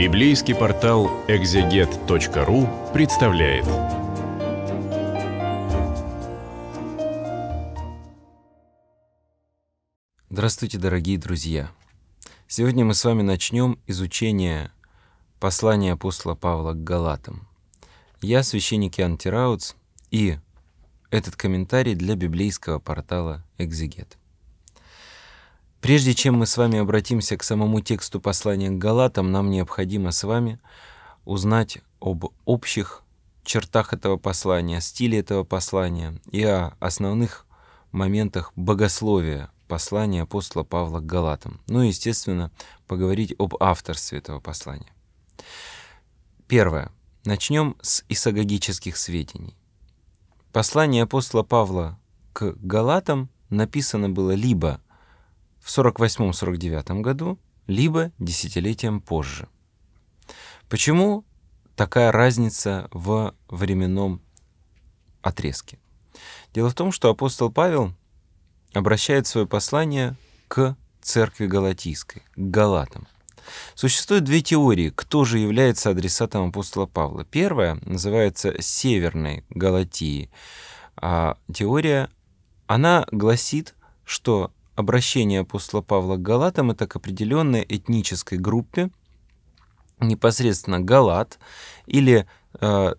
Библейский портал экзегет.ру представляет. Здравствуйте, дорогие друзья! Сегодня мы с вами начнем изучение послания апостола Павла к Галатам. Я священник Иоанн Тираутс, и этот комментарий для библейского портала «Экзегет». Прежде чем мы с вами обратимся к самому тексту послания к Галатам, нам необходимо с вами узнать об общих чертах этого послания, стиле этого послания и о основных моментах богословия послания апостола Павла к Галатам. Ну и, естественно, поговорить об авторстве этого послания. Первое. Начнем с исагогических сведений. Послание апостола Павла к Галатам написано было либо – в 48-49 году, либо десятилетием позже. Почему такая разница в временном отрезке? Дело в том, что апостол Павел обращает свое послание к церкви Галатийской, к Галатам. Существует две теории, кто же является адресатом апостола Павла. Первая называется «Северной Галатии». А теория, она гласит, что обращение апостола Павла к галатам – это к определенной этнической группе, непосредственно галат, или э,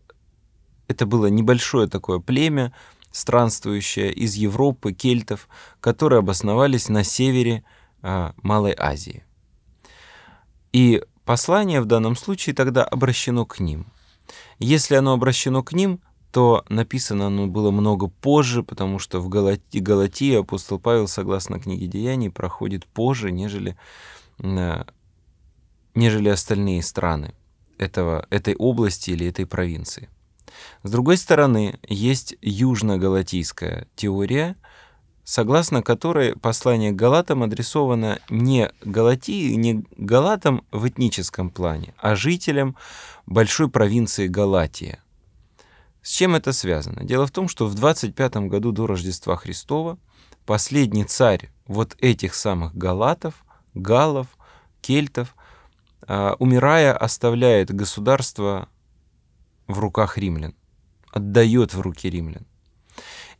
это было небольшое такое племя, странствующее из Европы, кельтов, которые обосновались на севере э, Малой Азии. И послание в данном случае тогда обращено к ним. Если оно обращено к ним, то написано оно было много позже, потому что в Галати, Галатии апостол Павел, согласно книге Деяний, проходит позже, нежели, э, нежели остальные страны этого, этой области или этой провинции. С другой стороны, есть южно-галатийская теория, согласно которой послание к Галатам адресовано не Галатии, не Галатам в этническом плане, а жителям большой провинции Галатия – с чем это связано? Дело в том, что в 25 году до Рождества Христова последний царь вот этих самых галатов, галов, кельтов, а, умирая, оставляет государство в руках римлян, отдает в руки римлян.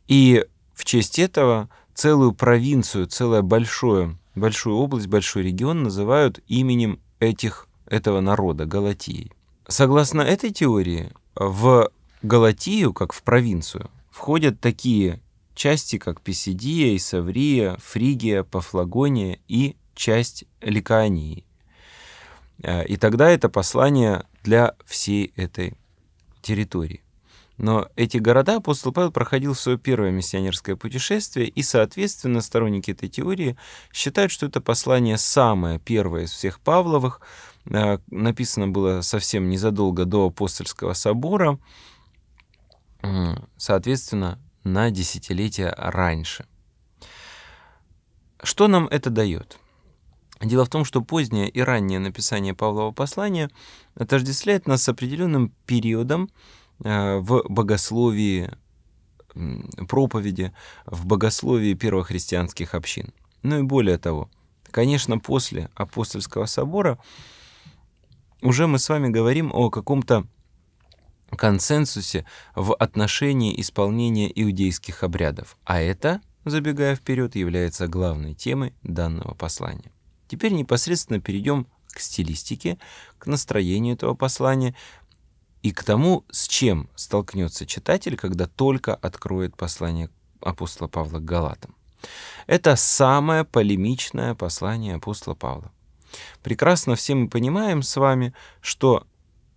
И в честь этого целую провинцию, целую большую, большую область, большой регион называют именем этих, этого народа, Галатией. Согласно этой теории, в Галатию, как в провинцию, входят такие части, как Писидия, Исаврия, Фригия, Пафлагония и часть Ликании. Э, и тогда это послание для всей этой территории. Но эти города апостол Павел проходил свое первое миссионерское путешествие, и, соответственно, сторонники этой теории считают, что это послание самое первое из всех Павловых, э, написано было совсем незадолго до апостольского собора, соответственно, на десятилетия раньше. Что нам это дает? Дело в том, что позднее и раннее написание Павлова послания отождествляет нас с определенным периодом э, в богословии проповеди, в богословии первохристианских общин. Ну и более того, конечно, после апостольского собора уже мы с вами говорим о каком-то консенсусе в отношении исполнения иудейских обрядов, а это, забегая вперед, является главной темой данного послания. Теперь непосредственно перейдем к стилистике, к настроению этого послания и к тому, с чем столкнется читатель, когда только откроет послание апостола Павла к Галатам. Это самое полемичное послание апостола Павла. Прекрасно все мы понимаем с вами, что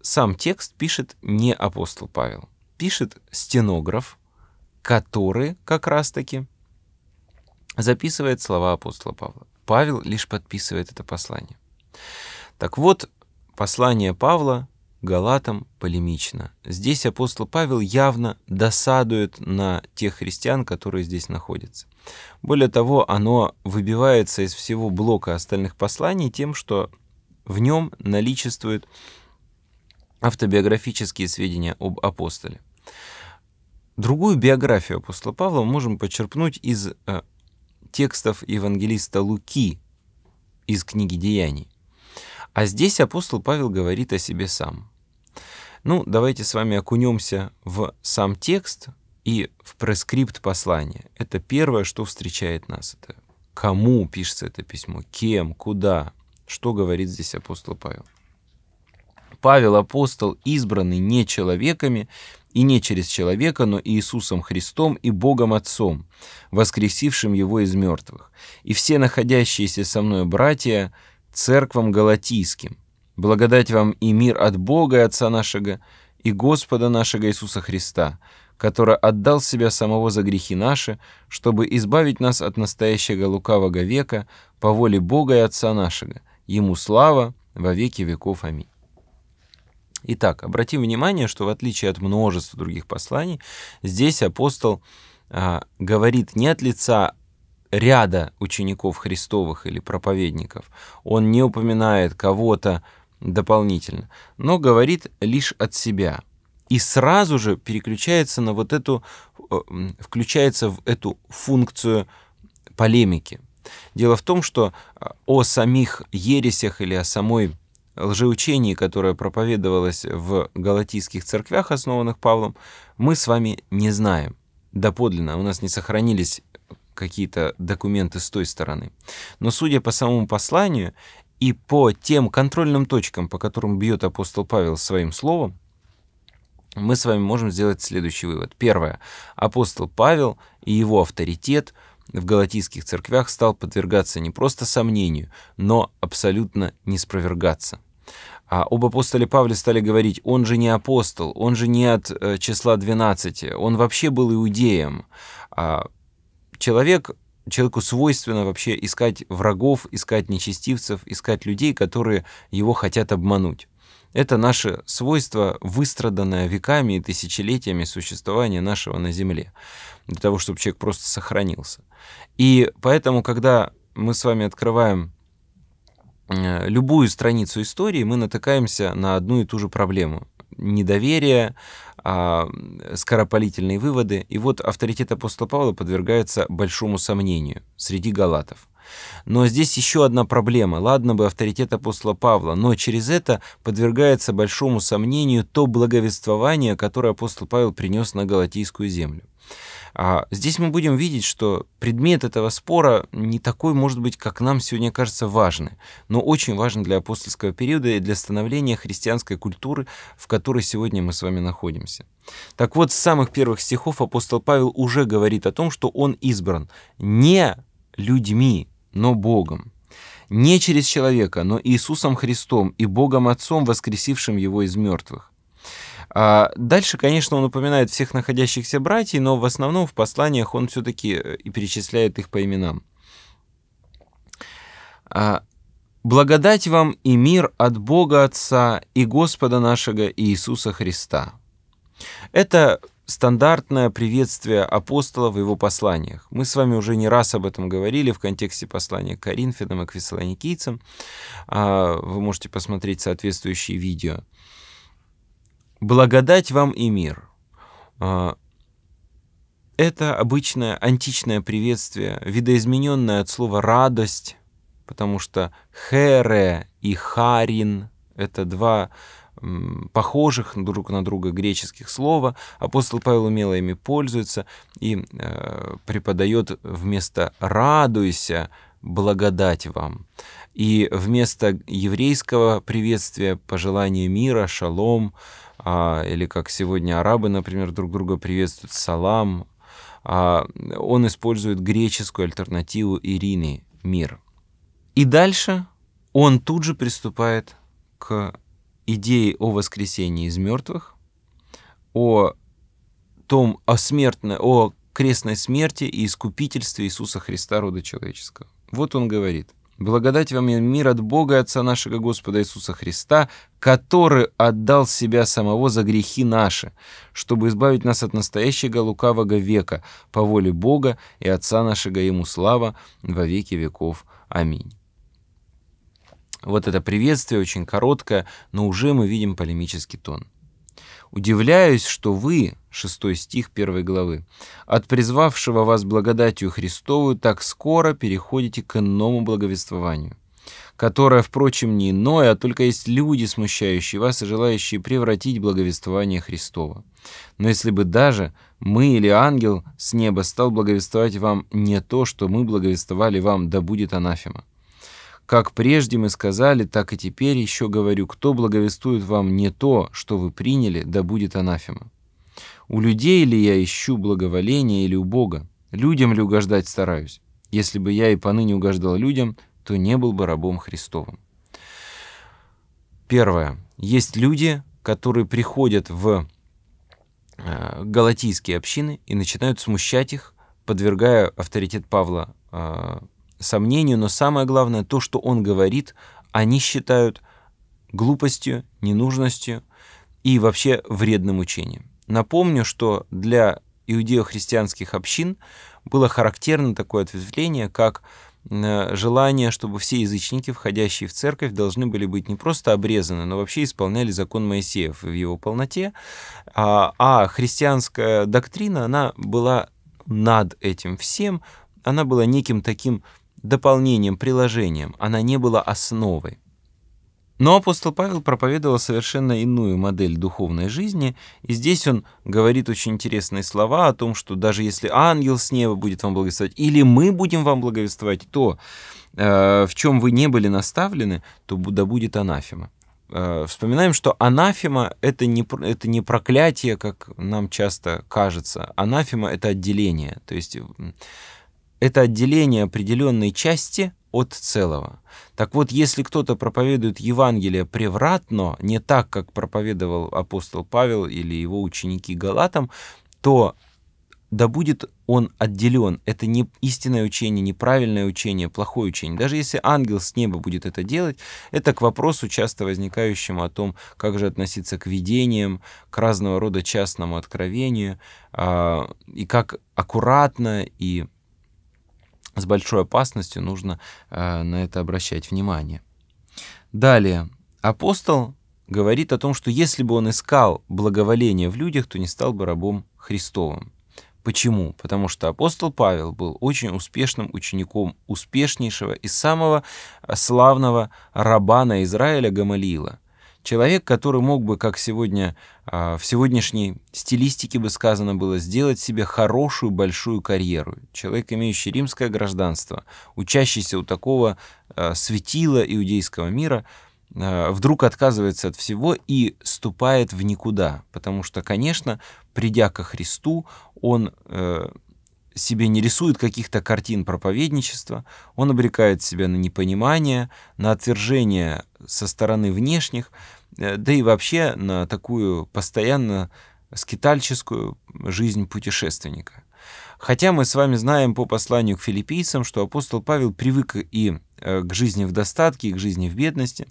сам текст пишет не апостол Павел, пишет стенограф, который как раз-таки записывает слова апостола Павла. Павел лишь подписывает это послание. Так вот, послание Павла Галатам полемично. Здесь апостол Павел явно досадует на тех христиан, которые здесь находятся. Более того, оно выбивается из всего блока остальных посланий тем, что в нем наличествует автобиографические сведения об апостоле. Другую биографию апостола Павла мы можем почерпнуть из э, текстов евангелиста Луки из книги «Деяний». А здесь апостол Павел говорит о себе сам. Ну, давайте с вами окунемся в сам текст и в прескрипт послания. Это первое, что встречает нас. Это кому пишется это письмо, кем, куда, что говорит здесь апостол Павел. Павел апостол, избранный не человеками и не через человека, но Иисусом Христом и Богом Отцом, воскресившим его из мертвых, и все находящиеся со мной братья церквам галатийским. Благодать вам и мир от Бога и Отца нашего, и Господа нашего Иисуса Христа, который отдал себя самого за грехи наши, чтобы избавить нас от настоящего лукавого века по воле Бога и Отца нашего. Ему слава во веки веков. Аминь. Итак, обратим внимание, что в отличие от множества других посланий, здесь апостол а, говорит не от лица ряда учеников Христовых или проповедников, он не упоминает кого-то дополнительно, но говорит лишь от себя. И сразу же переключается на вот эту, э, включается в эту функцию полемики. Дело в том, что а, о самих ересях или о самой лжеучении, которое проповедовалось в галатийских церквях, основанных Павлом, мы с вами не знаем доподлинно. У нас не сохранились какие-то документы с той стороны. Но судя по самому посланию и по тем контрольным точкам, по которым бьет апостол Павел своим словом, мы с вами можем сделать следующий вывод. Первое. Апостол Павел и его авторитет в галатийских церквях стал подвергаться не просто сомнению, но абсолютно неспровергаться. А об апостоле Павле стали говорить, он же не апостол, он же не от э, числа 12, он вообще был иудеем. А человек, человеку свойственно вообще искать врагов, искать нечестивцев, искать людей, которые его хотят обмануть. Это наше свойство, выстраданное веками и тысячелетиями существования нашего на Земле, для того, чтобы человек просто сохранился. И поэтому, когда мы с вами открываем Э, любую страницу истории мы натыкаемся на одну и ту же проблему. Недоверие, а, скоропалительные выводы. И вот авторитет апостола Павла подвергается большому сомнению среди галатов. Но здесь еще одна проблема. Ладно бы авторитет апостола Павла, но через это подвергается большому сомнению то благовествование, которое апостол Павел принес на Галатийскую землю. А Здесь мы будем видеть, что предмет этого спора не такой, может быть, как нам сегодня кажется важный, но очень важен для апостольского периода и для становления христианской культуры, в которой сегодня мы с вами находимся. Так вот, с самых первых стихов апостол Павел уже говорит о том, что он избран не людьми, но Богом не через человека, но Иисусом Христом и Богом Отцом, воскресившим его из мертвых. А дальше, конечно, он упоминает всех находящихся братьев, но в основном в посланиях он все-таки э, и перечисляет их по именам. А, «Благодать вам и мир от Бога Отца и Господа нашего Иисуса Христа». Это стандартное приветствие апостола в его посланиях. Мы с вами уже не раз об этом говорили в контексте послания к Коринфянам и к Фессалоникийцам. А, вы можете посмотреть соответствующие видео. Благодать вам и мир. А, это обычное античное приветствие, видоизмененное от слова «радость», потому что «хере» и «харин» — это два похожих друг на друга греческих слова. Апостол Павел умело ими пользуется и э, преподает вместо «радуйся» благодать вам. И вместо еврейского приветствия пожелания мира, шалом, а, или как сегодня арабы, например, друг друга приветствуют салам. А, он использует греческую альтернативу Ирины мир. И дальше он тут же приступает к идее о воскресении из мертвых, о том, о смертной, о крестной смерти и искупительстве Иисуса Христа рода человеческого. Вот он говорит – Благодать вам и мир от Бога и Отца нашего Господа Иисуса Христа, который отдал себя самого за грехи наши, чтобы избавить нас от настоящего лукавого века по воле Бога и Отца нашего Ему слава во веки веков. Аминь. Вот это приветствие очень короткое, но уже мы видим полемический тон. Удивляюсь, что вы, шестой стих первой главы, от призвавшего вас благодатью Христовую так скоро переходите к иному благовествованию, которое, впрочем, не иное, а только есть люди, смущающие вас и желающие превратить благовествование Христова. Но если бы даже мы или ангел с неба стал благовествовать вам не то, что мы благовествовали вам, да будет анафема. Как прежде мы сказали, так и теперь еще говорю, кто благовествует вам не то, что вы приняли, да будет анафема. У людей ли я ищу благоволение или у Бога? Людям ли угождать стараюсь? Если бы я и поныне угождал людям, то не был бы рабом Христовым. Первое. Есть люди, которые приходят в э, галатийские общины и начинают смущать их, подвергая авторитет Павла э, сомнению, но самое главное то, что он говорит, они считают глупостью, ненужностью и вообще вредным учением. Напомню, что для иудео-христианских общин было характерно такое ответвление, как э, желание, чтобы все язычники, входящие в церковь, должны были быть не просто обрезаны, но вообще исполняли закон Моисеев в его полноте, а, а христианская доктрина, она была над этим всем, она была неким таким дополнением, приложением, она не была основой. Но апостол Павел проповедовал совершенно иную модель духовной жизни, и здесь он говорит очень интересные слова о том, что даже если ангел с неба будет вам благословлять, или мы будем вам благовествовать то, э, в чем вы не были наставлены, то да будет анафема. Э, вспоминаем, что анафема это не, это не проклятие, как нам часто кажется. Анафема это отделение. То есть это отделение определенной части от целого. Так вот, если кто-то проповедует Евангелие превратно, не так, как проповедовал апостол Павел или его ученики Галатам, то да будет он отделен. Это не истинное учение, неправильное учение, а плохое учение. Даже если ангел с неба будет это делать, это к вопросу, часто возникающему о том, как же относиться к видениям, к разного рода частному откровению, а, и как аккуратно и с большой опасностью нужно э, на это обращать внимание. Далее, апостол говорит о том, что если бы он искал благоволение в людях, то не стал бы рабом Христовым. Почему? Потому что апостол Павел был очень успешным учеником успешнейшего и самого э, славного раба на Израиля Гамалиила – Человек, который мог бы, как сегодня, а, в сегодняшней стилистике бы сказано было, сделать себе хорошую большую карьеру. Человек, имеющий римское гражданство, учащийся у такого а, светила иудейского мира, а, вдруг отказывается от всего и ступает в никуда, потому что, конечно, придя ко Христу, он э, себе не рисует каких-то картин проповедничества, он обрекает себя на непонимание, на отвержение со стороны внешних, э, да и вообще на такую постоянно скитальческую жизнь путешественника. Хотя мы с вами знаем по посланию к филиппийцам, что апостол Павел привык и э, к жизни в достатке, и к жизни в бедности,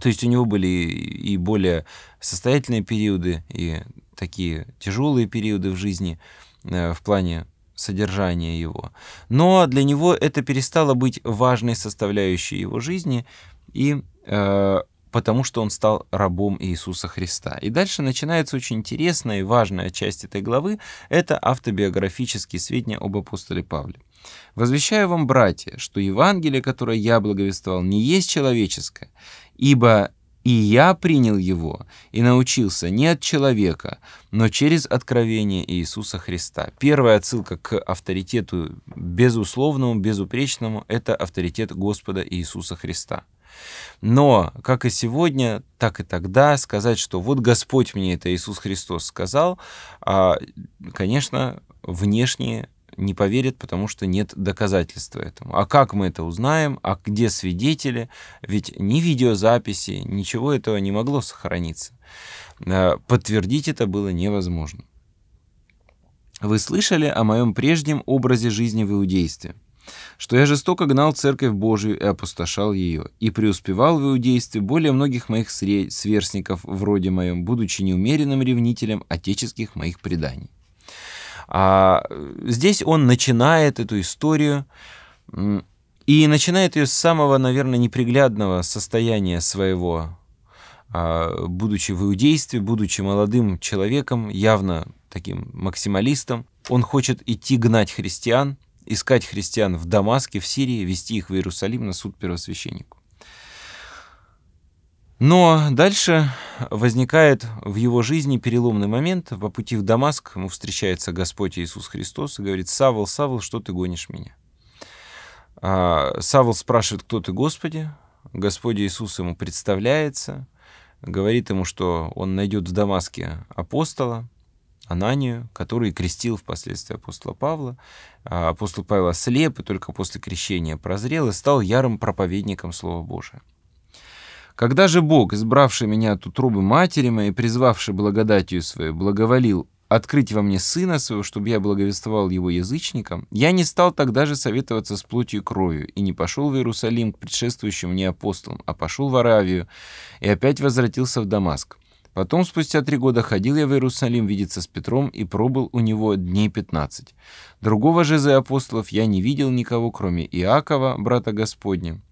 то есть у него были и более состоятельные периоды, и такие тяжелые периоды в жизни – Э, в плане содержания его. Но для него это перестало быть важной составляющей его жизни, и э, потому что он стал рабом Иисуса Христа. И дальше начинается очень интересная и важная часть этой главы, это автобиографические сведения об апостоле Павле. «Возвещаю вам, братья, что Евангелие, которое я благовествовал, не есть человеческое, ибо и я принял его и научился не от человека, но через откровение Иисуса Христа. Первая отсылка к авторитету безусловному, безупречному – это авторитет Господа Иисуса Христа. Но, как и сегодня, так и тогда сказать, что вот Господь мне это Иисус Христос сказал, а, конечно, внешние не поверит, потому что нет доказательства этому. А как мы это узнаем? А где свидетели? Ведь ни видеозаписи, ничего этого не могло сохраниться. Э, подтвердить это было невозможно. Вы слышали о моем прежнем образе жизни в иудействе? что я жестоко гнал церковь Божию и опустошал ее, и преуспевал в иудействе более многих моих сверстников вроде моем, будучи неумеренным ревнителем отеческих моих преданий. А здесь он начинает эту историю и начинает ее с самого, наверное, неприглядного состояния своего, а, будучи в иудействе, будучи молодым человеком, явно таким максималистом. Он хочет идти гнать христиан, искать христиан в Дамаске, в Сирии, вести их в Иерусалим на суд первосвященнику. Но дальше возникает в его жизни переломный момент. По пути в Дамаск ему встречается Господь Иисус Христос и говорит, «Савл, Савл, что ты гонишь меня?» а, Савл спрашивает, кто ты, Господи? Господь Иисус ему представляется, говорит ему, что он найдет в Дамаске апостола, Ананию, который крестил впоследствии апостола Павла. А, апостол Павел ослеп и только после крещения прозрел и стал ярым проповедником Слова Божия. Когда же Бог, избравший меня от утробы матери моей, призвавший благодатью свою, благоволил открыть во мне сына своего, чтобы я благовествовал его язычникам, я не стал тогда же советоваться с плотью и кровью, и не пошел в Иерусалим к предшествующим мне апостолам, а пошел в Аравию, и опять возвратился в Дамаск. Потом, спустя три года, ходил я в Иерусалим видеться с Петром и пробыл у него дней пятнадцать. Другого же за апостолов я не видел никого, кроме Иакова, брата Господня,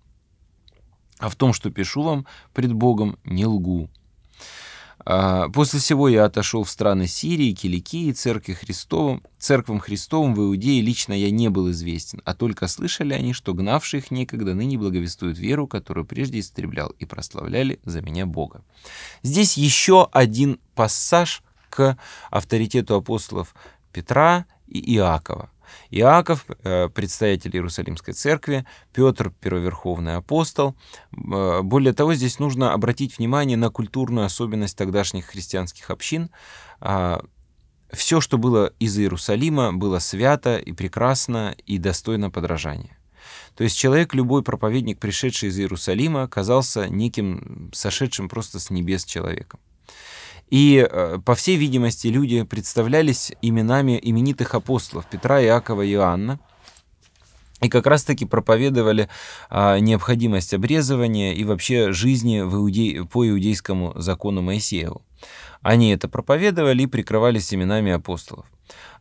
а в том, что пишу вам, пред Богом не лгу. А, после всего я отошел в страны Сирии, Киликии, церкви Христовым, церквам Христовым в Иудее лично я не был известен, а только слышали они, что гнавшие их некогда ныне благовествуют веру, которую прежде истреблял, и прославляли за меня Бога. Здесь еще один пассаж к авторитету апостолов Петра и Иакова. Иаков, э, представитель Иерусалимской церкви, Петр, первоверховный апостол. Э, более того, здесь нужно обратить внимание на культурную особенность тогдашних христианских общин. А, Все, что было из Иерусалима, было свято и прекрасно и достойно подражания. То есть человек, любой проповедник, пришедший из Иерусалима, казался неким сошедшим просто с небес человеком. И, э, по всей видимости, люди представлялись именами именитых апостолов Петра, Иакова и Иоанна. И как раз-таки проповедовали а, необходимость обрезывания и вообще жизни в иуде... по иудейскому закону Моисееву. Они это проповедовали и прикрывались именами апостолов.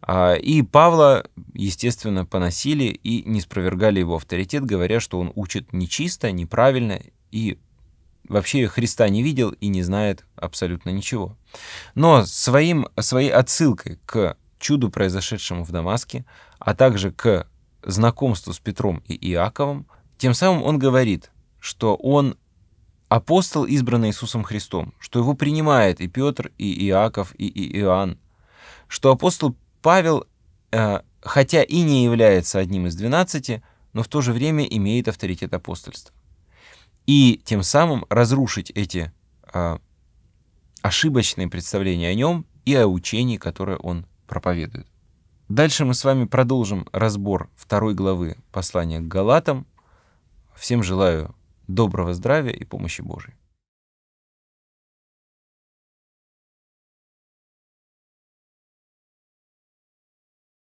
А, и Павла, естественно, поносили и не спровергали его авторитет, говоря, что он учит нечисто, неправильно и вообще Христа не видел и не знает абсолютно ничего. Но своим, своей отсылкой к чуду, произошедшему в Дамаске, а также к знакомству с Петром и Иаковом, тем самым он говорит, что он апостол, избранный Иисусом Христом, что его принимает и Петр, и Иаков, и Иоанн, что апостол Павел, э, хотя и не является одним из двенадцати, но в то же время имеет авторитет апостольства и тем самым разрушить эти а, ошибочные представления о нем и о учении, которое он проповедует. Дальше мы с вами продолжим разбор второй главы послания к Галатам. Всем желаю доброго здравия и помощи Божией.